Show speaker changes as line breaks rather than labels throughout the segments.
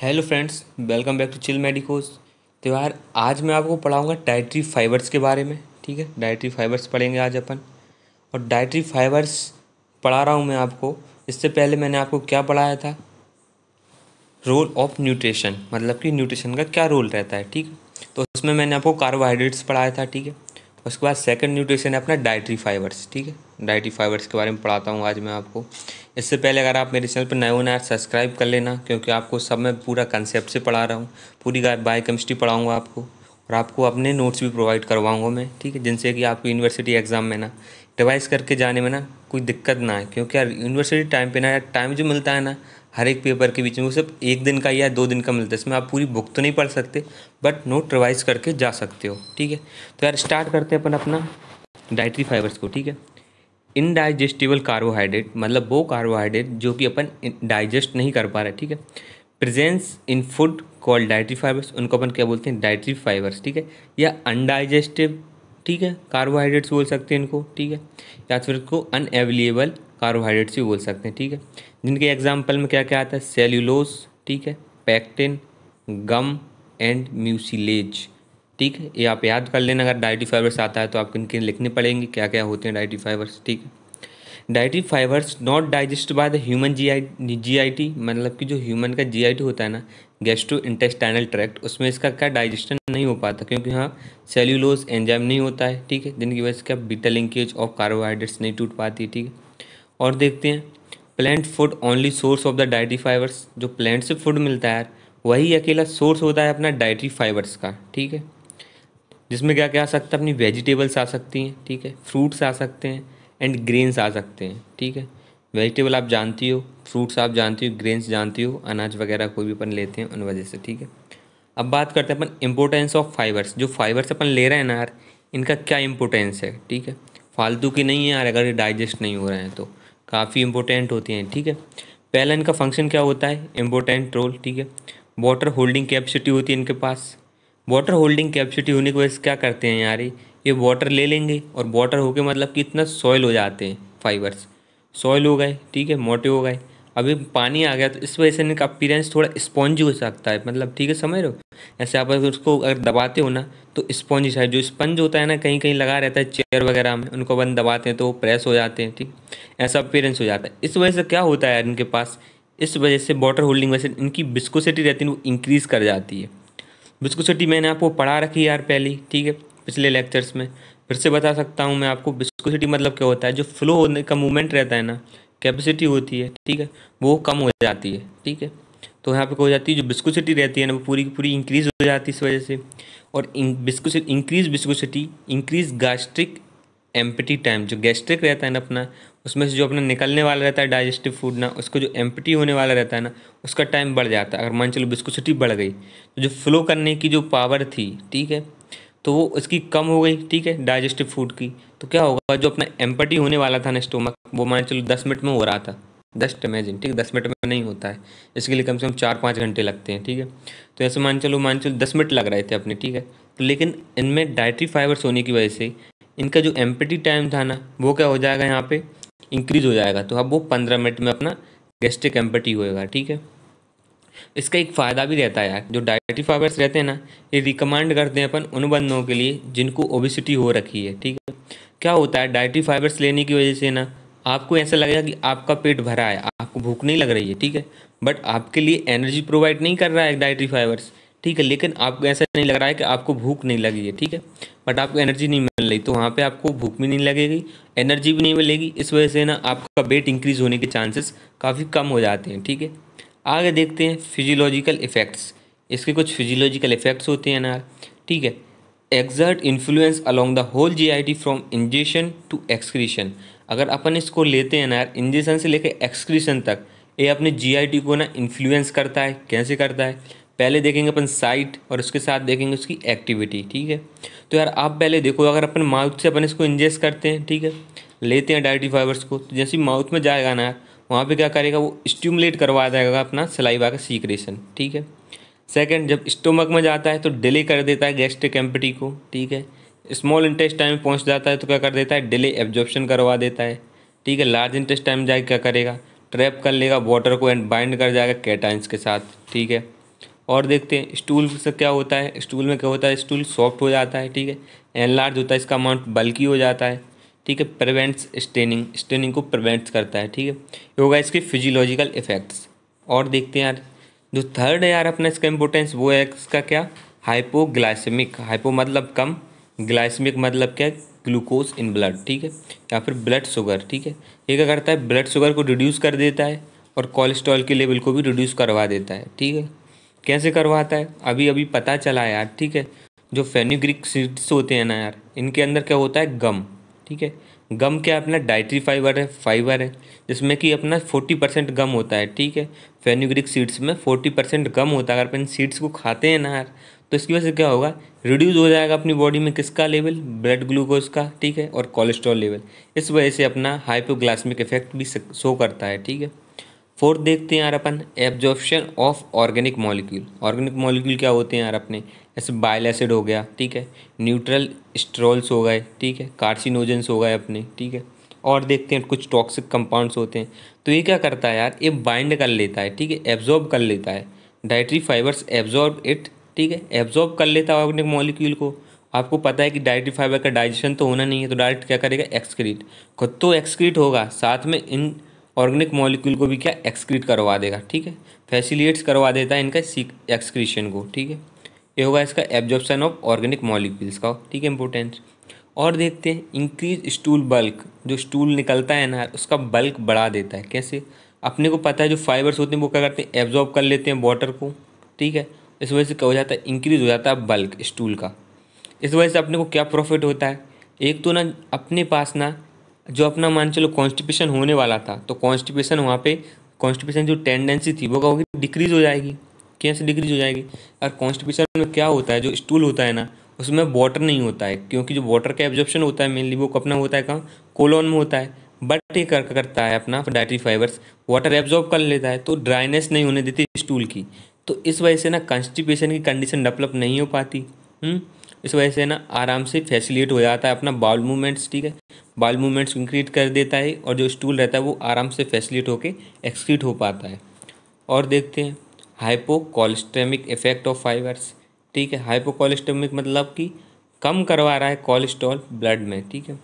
Hello friends welcome back to Chill Medicos तो यार आज मैं आपको पढ़ाऊँगा डाइट्री फाइबर्स के बारे में ठीक है डाइट्री फाइबर्स पढ़ेंगे आज अपन और डाइट्री फाइबर्स पढ़ा रहा हूँ मैं आपको इससे पहले मैंने आपको क्या पढ़ाया था रोल ऑफ न्यूट्रिशन मतलब कि न्यूट्रिशन का क्या रोल रहता है ठीक तो उसमें मैंने आपको कार्बोहाइड्रेट्स पढ़ाया था ठीक है उसके बाद सेकंड न्यूट्रिशन है अपना डाइट्री फाइबर्स ठीक है डाइट्री फाइबर्स के बारे में पढ़ाता हूँ आज मैं आपको इससे पहले अगर आप मेरे चैनल पर नए हो ना सब्सक्राइब कर लेना क्योंकि आपको सब मैं पूरा कंसेप्ट से पढ़ा रहा हूँ पूरी बायो केमिस्ट्री पढ़ाऊँगा आपको और आपको अपने नोट्स भी प्रोवाइड करवाऊँगा मैं ठीक है जिनसे कि आपको यूनिवर्सिटी एग्ज़ाम में ना रिवाइज करके जाने में ना कोई दिक्कत ना आए क्योंकि यार यूनिवर्सिटी टाइम पर ना टाइम जो मिलता है ना हर एक पेपर के बीच में वो सिर्फ एक दिन का या दो दिन का मिलता है इसमें आप पूरी बुक तो नहीं पढ़ सकते बट नोट रिवाइज करके जा सकते हो ठीक है तो यार स्टार्ट करते हैं अपन अपना डाइट्री फाइबर्स को ठीक है इनडाइजेस्टिबल कार्बोहाइड्रेट मतलब वो कार्बोहाइड्रेट जो कि अपन डाइजेस्ट नहीं कर पा रहे ठीक है presence in food called dietary fibres उनको अपन क्या बोलते हैं डाइट्री फाइबर्स ठीक है या अनडाइजेस्टिव ठीक है कार्बोहाइड्रेट्स बोल सकते हैं इनको ठीक है या फिर इनको अनएवेलेबल कार्बोहाइड्रेट्स भी बोल सकते हैं ठीक है जिनके एग्जाम्पल में क्या क्या आता है सेल्यूलोस ठीक है पैक्टिन गम एंड म्यूसीलेज ठीक है ये आप याद कर लेना अगर डाइटी फाइबर्स आता है तो आपको इनके लिखने पड़ेंगे क्या क्या होते हैं डाइटी फाइबर्स ठीक है dietary fibres not digest by the human G I G I T मतलब कि जो ह्यूमन का जी आई टी होता है ना गैस्ट्रो इंटेस्टाइनल ट्रैक्ट उसमें इसका क्या डाइजेशन नहीं हो पाता क्योंकि यहाँ सेल्यूलोज एंजाइम नहीं होता है ठीक है जिनकी वजह से क्या बीटा लिंकेज ऑफ कार्बोहाइड्रेट्स नहीं टूट पाती है ठीक है और देखते हैं plant food only source of the dietary fibres जो प्लांट से फूड मिलता है वही अकेला सोर्स होता है अपना डाइटरी फाइबर्स का ठीक है जिसमें क्या क्या आ सकता है अपनी वेजिटेबल्स आ सकती हैं ठीक है फ्रूट्स आ सकते हैं एंड ग्रेन्स आ सकते हैं ठीक है वेजिटेबल आप जानती हो फ्रूट्स आप जानती हो ग्रेन्स जानती हो अनाज वगैरह कोई भी अपन लेते हैं उन वजह से ठीक है अब बात करते हैं अपन इम्पोर्टेंस ऑफ फाइबर्स जो फाइबर्स अपन ले रहे हैं ना यार इनका क्या इम्पोर्टेंस है ठीक है फालतू की नहीं है यार अगर ये डाइजेस्ट नहीं हो रहे हैं तो काफ़ी इंपॉर्टेंट होती हैं ठीक है पहला इनका फंक्शन क्या होता है इम्पोर्टेंट रोल ठीक है वाटर होल्डिंग कैपेसिटी होती है इनके पास वाटर होल्डिंग कैपेसिटी होने की वजह से क्या करते हैं यार ये वाटर ले लेंगे और वाटर होके मतलब कि इतना सॉयल हो जाते हैं फाइबर्स सॉयल हो गए ठीक है मोटे हो गए अभी पानी आ गया तो इस वजह से इनका अपीरेंस थोड़ा स्पॉन्जी हो सकता है मतलब ठीक है समझ रहे हो ऐसे आप अगर उसको अगर दबाते हो ना तो स्पॉन्जी साइड जो स्पंज होता है ना कहीं कहीं लगा रहता है चेयर वगैरह में उनको बंद दबाते हैं तो वो प्रेस हो जाते हैं ठीक ऐसा अपीरेंस हो जाता है इस वजह से क्या होता है यार इनके पास इस वजह से वाटर होल्डिंग वजह से इनकी बिस्कोसिटी रहती है वो इंक्रीज़ कर जाती है बिस्कोसिटी मैंने आपको पढ़ा रखी है यार पहली ठीक है पिछले लेक्चर्स में फिर से बता सकता हूँ मैं आपको बिस्कोसिटी मतलब क्या होता है जो फ्लो होने का मूवमेंट रहता है ना कैपेसिटी होती है ठीक है वो कम हो जाती है ठीक है तो यहाँ पे हो जाती है जो बिस्कुसिटी रहती है ना वो पूरी की पूरी इंक्रीज हो जाती है इस वजह से और viscous increase viscosity increase gastric empty time जो गैस्ट्रिक रहता है ना अपना उसमें से जो अपना निकलने वाला रहता है डाइजेस्टिव फूड ना उसको जो एम्पटी होने वाला रहता है ना उसका टाइम बढ़ जाता है अगर मान चलो बिस्कुसिटी बढ़ गई तो जो फ्लो करने की जो पावर थी ठीक है तो वो इसकी कम हो गई ठीक है डाइजेस्टिव फूड की तो क्या होगा जो अपना एम्पटी होने वाला था ना स्टोमक वो मान चलो दस मिनट में हो रहा था दस इमेजिन ठीक है दस मिनट में नहीं होता है इसके लिए कम से कम चार पाँच घंटे लगते हैं ठीक है तो ऐसे मान चलो मान चलो दस मिनट लग रहे थे अपने ठीक है तो लेकिन इनमें डायट्री फाइबर्स होने की वजह से इनका जो एम्पटी टाइम था ना वो क्या हो जाएगा यहाँ पर इंक्रीज हो जाएगा तो अब वो पंद्रह मिनट में अपना गेस्टिक एम्पटी होएगा ठीक है इसका एक फ़ायदा भी रहता है यार जो डाइटी फाइबर्स रहते हैं ना ये रिकमेंड करते हैं अपन उन बंदों के लिए जिनको ओबिसिटी हो रखी है ठीक है क्या होता है डाइटी फाइबर्स लेने की वजह से ना आपको ऐसा लगेगा कि आपका पेट भरा है आपको भूख नहीं लग रही है ठीक है बट आपके लिए एनर्जी प्रोवाइड नहीं कर रहा है डाइटरी फाइबर्स ठीक है लेकिन आपको ऐसा नहीं लग रहा है कि आपको भूख नहीं लगी है ठीक है बट आपको एनर्जी नहीं मिल रही तो वहाँ पे आपको भूख भी नहीं लगेगी एनर्जी भी नहीं मिलेगी इस वजह से ना आपका वेट इंक्रीज होने के चांसेस काफ़ी कम हो जाते हैं ठीक है आगे देखते हैं फिजियोलॉजिकल इफ़ेक्ट्स इसके कुछ फिजियोलॉजिकल इफ़ेक्ट्स होते हैं अनार ठीक है exert influence along the whole T from ingestion to excretion अगर अपन इसको लेते हैं अनार इंजेशन से लेकर एक्सक्रीशन तक ये अपने टी को ना इन्फ्लुएंस करता है कैसे करता है पहले देखेंगे अपन साइट और उसके साथ देखेंगे उसकी एक्टिविटी ठीक है तो यार आप पहले देखो अगर अपन माउथ से अपन इसको इंजेस्ट करते हैं ठीक है लेते हैं डायटी फाइबर्स को तो जैसे माउथ में जाएगा ना यार वहाँ पे क्या करेगा वो स्टिमुलेट करवा देगा अपना सलाइवा का सीक्रेशन ठीक है सेकंड जब स्टोमक में जाता है तो डिले कर देता है गैस्ट्रिक एम्पटी को ठीक है स्मॉल इंटेस्टाइन में पहुँच जाता है तो क्या कर देता है डिले एब्जॉर्प्शन करवा देता है ठीक है लार्ज इंटेस्टाइन में जाके क्या करेगा ट्रैप कर लेगा वाटर को एंड बाइंड कर जाएगा कैटाइंस के साथ ठीक है और देखते हैं स्टूल से क्या होता है स्टूल में क्या होता है स्टूल सॉफ्ट हो जाता है ठीक है एनलार्ज होता है इसका अमाउंट बल्कि हो जाता है ठीक है प्रिवेंट्स स्टेनिंग स्टेनिंग को प्रिवेंट्स करता है ठीक है ये होगा इसके फिजियोलॉजिकल इफेक्ट्स और देखते हैं यार जो थर्ड है यार अपना इसका इम्पोर्टेंस वो है इसका क्या हाइपोग्लाइसेमिक हाइपो मतलब कम ग्लाइसमिक मतलब क्या ग्लूकोज इन ब्लड ठीक है या फिर ब्लड शुगर ठीक है ये क्या करता है ब्लड शुगर को रिड्यूस कर देता है और कोलेस्ट्रॉल के लेवल को भी रिड्यूस करवा देता है ठीक है कैसे करवाता है अभी अभी पता चला यार ठीक है जो फेनिग्रिक सीड्स होते हैं ना यार इनके अंदर क्या होता है गम ठीक है गम क्या अपना डाइट्री फाइबर है फाइबर है जिसमें कि अपना फोर्टी परसेंट गम होता है ठीक है फेन्यूग्रिक सीड्स में फोर्टी परसेंट गम होता है अगर अपन सीड्स को खाते हैं ना यार तो इसकी वजह से क्या होगा रिड्यूस हो जाएगा अपनी बॉडी में किसका लेवल ब्लड ग्लूकोज का ठीक है और कोलेस्ट्रॉल लेवल इस वजह से अपना हाइपोग्लासमिक इफेक्ट भी शो करता है ठीक है फोर्थ देखते हैं यार अपन absorption of organic molecule organic molecule क्या होते हैं यार अपने ऐसे बाइल एसिड हो गया ठीक है न्यूट्रल स्ट्रॉल्स हो गए ठीक है कार्सिनोजेंस हो गए अपने ठीक है और देखते हैं कुछ टॉक्सिक कंपाउंड्स होते हैं तो ये क्या करता है यार ये बाइंड कर लेता है ठीक है एब्जॉर्ब कर लेता है डाइट्री फाइबर्स एब्जॉर्ब इट ठीक है एब्जॉर्ब कर लेता है अपने मॉलिक्यूल को आपको पता है कि डाइट्री फाइबर का डाइजेशन तो होना नहीं है तो डायरेक्ट क्या करेगा एक्सक्रीट खुद तो एक्सक्रीट होगा साथ में इन ऑर्गेनिक मॉलिक्यूल को भी क्या एक्सक्रीट करवा देगा ठीक है फैसिलिएट्स करवा देता है इनका सी एक्सक्रीशन को ठीक है ये होगा इसका एब्जॉर्प्शन ऑफ ऑर्गेनिक मॉलिक्यूल्स का ठीक है इंपॉर्टेंस और देखते हैं इंक्रीज स्टूल बल्क जो स्टूल निकलता है ना उसका बल्क बढ़ा देता है कैसे अपने को पता है जो फाइबर्स होते हैं वो क्या करते हैं एब्जॉर्ब कर लेते हैं वाटर को ठीक है इस वजह से क्या हो जाता है इंक्रीज हो जाता है बल्क स्टूल का इस वजह से अपने को क्या प्रॉफिट होता है एक तो ना अपने पास ना जो अपना मान चलो कॉन्स्टिपेशन होने वाला था तो कॉन्स्टिपेशन वहाँ पे कॉन्स्टिपेशन जो टेंडेंसी थी वो क्या होगी डिक्रीज हो जाएगी कैसे डिक्रीज हो जाएगी और कॉन्स्टिपेशन में क्या होता है जो स्टूल होता है ना उसमें वाटर नहीं होता है क्योंकि जो वाटर का एब्जॉर्प्शन होता है मेनली वो कपना होता है कहाँ कोलोन में होता है बट ये कर करता है अपना डायट्री फाइबर्स वाटर एब्जॉर्ब कर लेता है तो ड्राइनेस नहीं होने देती स्टूल की तो इस वजह से ना कॉन्स्टिपेशन की कंडीशन डेवलप नहीं हो पाती हुँ? हम्म? इस वजह से ना आराम से फैसिलेट हो जाता है अपना बाउल मूवमेंट्स ठीक है बाउल मूवमेंट्स इंक्रीट कर देता है और जो स्टूल रहता है वो आराम से फैसिलेट होकर एक्सक्रीट हो पाता है और देखते हैं हाइपोकोलेस्टेमिक इफेक्ट ऑफ फाइबर्स ठीक है हाइपोकोलेस्टेमिक मतलब कि कम करवा रहा है कोलेस्ट्रॉल ब्लड में ठीक है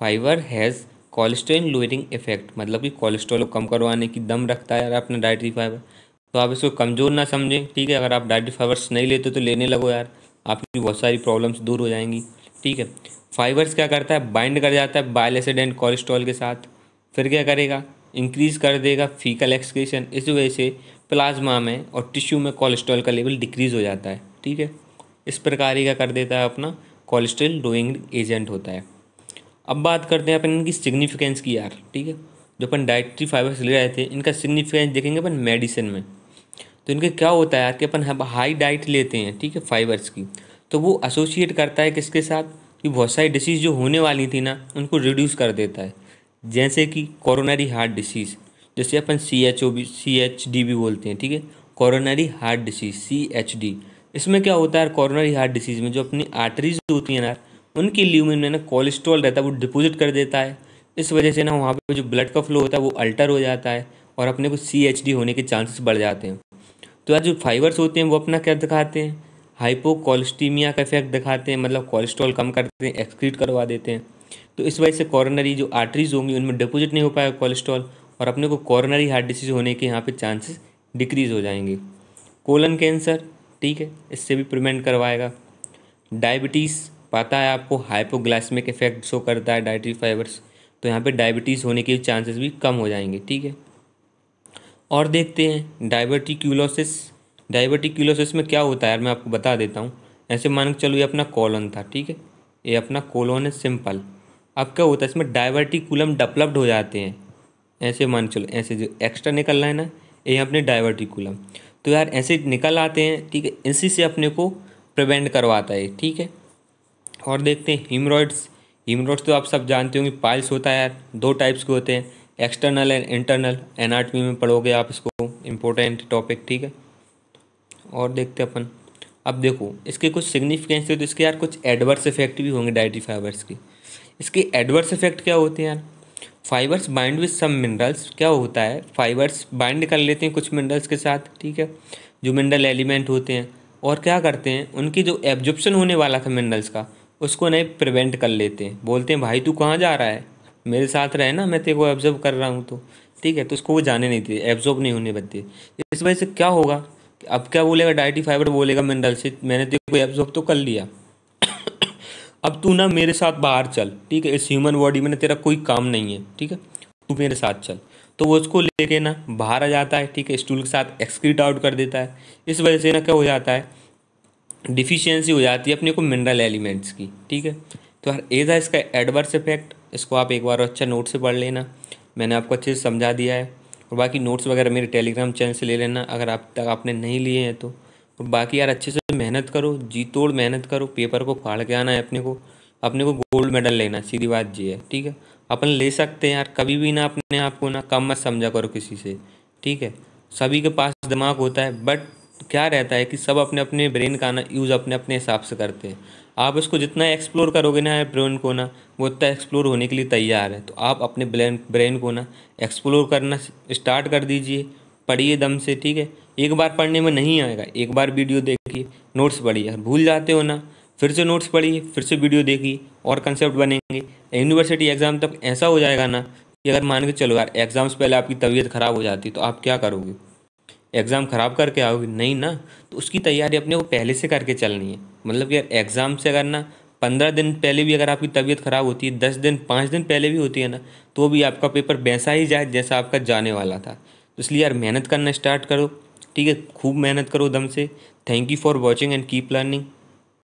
fibre has cholesterol lowering effect मतलब कि कोलेस्ट्रॉल को कम करवाने की दम रखता है यार अपना डाइटरी फाइबर तो आप इसको कमज़ोर ना समझें ठीक है अगर आप डाइटरी फाइबर्स नहीं लेते तो लेने लगो यार आपकी बहुत सारी प्रॉब्लम्स दूर हो जाएंगी ठीक है फाइबर्स क्या करता है बाइंड कर जाता है बाइल एसिड एंड कोलेस्ट्रॉल के साथ फिर क्या करेगा इंक्रीज़ कर देगा फीकल एक्सक्रीशन इस वजह से प्लाज्मा में और टिश्यू में कोलेस्ट्रॉल का लेवल डिक्रीज़ हो जाता है ठीक है इस प्रकार ही का कर देता है अपना कोलेस्ट्रॉल डोइंग एजेंट होता है अब बात करते हैं अपन इनकी सिग्निफिकेंस की यार ठीक है जो अपन डाइट्री फाइबर्स ले रहे थे इनका सिग्निफिकेंस देखेंगे अपन मेडिसिन में तो इनके क्या होता है यार कि अपन हाई डाइट लेते हैं ठीक है फाइबर्स की तो वो एसोसिएट करता है किसके साथ कि बहुत सारी डिसीज़ जो होने वाली थी ना उनको रिड्यूस कर देता है जैसे कि कोरोनरी हार्ट डिसीज़ जैसे अपन C H O B C H D भी बोलते हैं ठीक है coronary heart disease C H D इसमें क्या होता है कॉरोनरी हार्ट डिसीज में जो अपनी आर्टरीज होती हैं ना उनकी ल्यूमिन में ना कोलेस्ट्रॉल रहता है वो डिपोजिट कर देता है इस वजह से ना वहाँ पर जो ब्लड का फ्लो होता है वो अल्टर हो जाता है और अपने को सी एच डी होने के चांसेस बढ़ जाते हैं तो यार जो फाइबर्स होते हैं वो अपना क्या दिखाते हैं हाइपोकोलेस्टीमिया का इफेक्ट दिखाते हैं मतलब कोलेस्ट्रॉल कम करते हैं एक्सक्रीट करवा देते हैं तो इस वजह से कॉरोनरी जो आर्टरीज होंगी उनमें डिपोजिट नहीं हो पाएगा कोलेस्ट्रॉल और अपने को कॉर्नरी हार्ट डिसीज होने के यहाँ पे चांसेस डिक्रीज़ हो जाएंगे कोलन कैंसर ठीक है इससे भी प्रिवेंट करवाएगा डायबिटीज़ पता है आपको हाइपोग्लाइसमिक इफेक्ट शो करता है डाइटरी फाइबर्स तो यहाँ पे डायबिटीज़ होने के चांसेस भी कम हो जाएंगे ठीक है और देखते हैं डायबिटिक्यूलोसिस डायबिटिक्यूलोसिस में क्या होता है यार मैं आपको बता देता हूँ ऐसे मान के चलो ये अपना कॉलन था ठीक है ये अपना कोलोन है सिंपल अब क्या होता है इसमें डायबिटिकुलम डेवलप्ड हो जाते हैं ऐसे मान चलो ऐसे जो एक्स्ट्रा निकल रहा है ना ये अपने डाइवर्टिकुलम तो यार ऐसे निकल आते हैं ठीक है इसी से अपने को प्रिवेंट करवाता है ठीक है और देखते हैं हिमरॉइड्स हिमरॉइड्स तो आप सब जानते होंगे पाइल्स होता है यार दो टाइप्स के होते हैं एक्सटर्नल एंड इंटरनल एनाटमी में पढ़ोगे आप इसको इम्पोर्टेंट टॉपिक ठीक है और देखते अपन अब देखो इसके कुछ सिग्निफिकेंस तो इसके यार कुछ एडवर्स इफेक्ट भी होंगे डाइटी फाइबर्स के इसके एडवर्स इफेक्ट क्या होते हैं यार fibres bind with some minerals क्या होता है फाइबर्स बाइंड कर लेते हैं कुछ मिनरल्स के साथ ठीक है जो मिनरल एलिमेंट होते हैं और क्या करते हैं उनकी जो एब्जॉर्प्शन होने वाला था मिनरल्स का उसको नहीं प्रिवेंट कर लेते हैं बोलते हैं भाई तू कहाँ जा रहा है मेरे साथ रहे ना मैं तेरे को एब्जॉर्ब कर रहा हूँ तो ठीक है तो उसको वो जाने नहीं देते एब्जॉर्ब नहीं होने देते इस वजह से क्या होगा अब क्या बोलेगा डाइटी फाइबर बोलेगा मिनरल से मैंने तेरे को एब्जॉर्ब तो कर लिया अब तू ना मेरे साथ बाहर चल ठीक है इस ह्यूमन बॉडी में ना तेरा कोई काम नहीं है ठीक है तू मेरे साथ चल तो वो उसको लेके ना बाहर आ जाता है ठीक है स्टूल के साथ एक्सक्रीट आउट कर देता है इस वजह से ना क्या हो जाता है डिफिशियंसी हो जाती है अपने को मिनरल एलिमेंट्स की ठीक है तो हर था इसका एडवर्स इफेक्ट इसको आप एक बार अच्छा नोट से पढ़ लेना मैंने आपको अच्छे से समझा दिया है और बाकी नोट्स वगैरह मेरे टेलीग्राम चैनल से ले लेना अगर आप तक आपने नहीं लिए हैं तो और बाकी यार अच्छे से मेहनत करो जी तोड़ मेहनत करो पेपर को फाड़ के आना है अपने को अपने को गोल्ड मेडल लेना सीधी बात ये है ठीक है अपन ले सकते हैं यार कभी भी ना अपने आप को ना कम मत समझा करो किसी से ठीक है सभी के पास दिमाग होता है बट क्या रहता है कि सब अपने अपने ब्रेन का ना यूज़ अपने अपने हिसाब से करते हैं आप उसको जितना एक्सप्लोर करोगे ना ब्रेन को ना वो उतना एक्सप्लोर होने के लिए तैयार है तो आप अपने ब्रेन ब्रेन को ना एक्सप्लोर करना स्टार्ट कर दीजिए पढ़िए दम से ठीक है एक बार पढ़ने में नहीं आएगा एक बार वीडियो देखिए नोट्स पढ़िए भूल जाते हो ना फिर से नोट्स पढ़िए फिर से वीडियो देखिए और कंसेप्ट बनेंगे यूनिवर्सिटी एग्ज़ाम तक ऐसा हो जाएगा ना कि अगर मान के चलो यार एग्ज़ाम से पहले आपकी तबीयत ख़राब हो जाती तो आप क्या करोगे एग्ज़ाम ख़राब करके आओगे नहीं ना तो उसकी तैयारी अपने को पहले से करके चलनी है मतलब यार एग्ज़ाम से अगर ना पंद्रह दिन पहले भी अगर आपकी तबीयत ख़राब होती है दस दिन पाँच दिन पहले भी होती है ना तो भी आपका पेपर वैसा ही जाए जैसा आपका जाने वाला था तो इसलिए यार मेहनत करना स्टार्ट करो ठीक है खूब मेहनत करो दम से thank you for watching and keep learning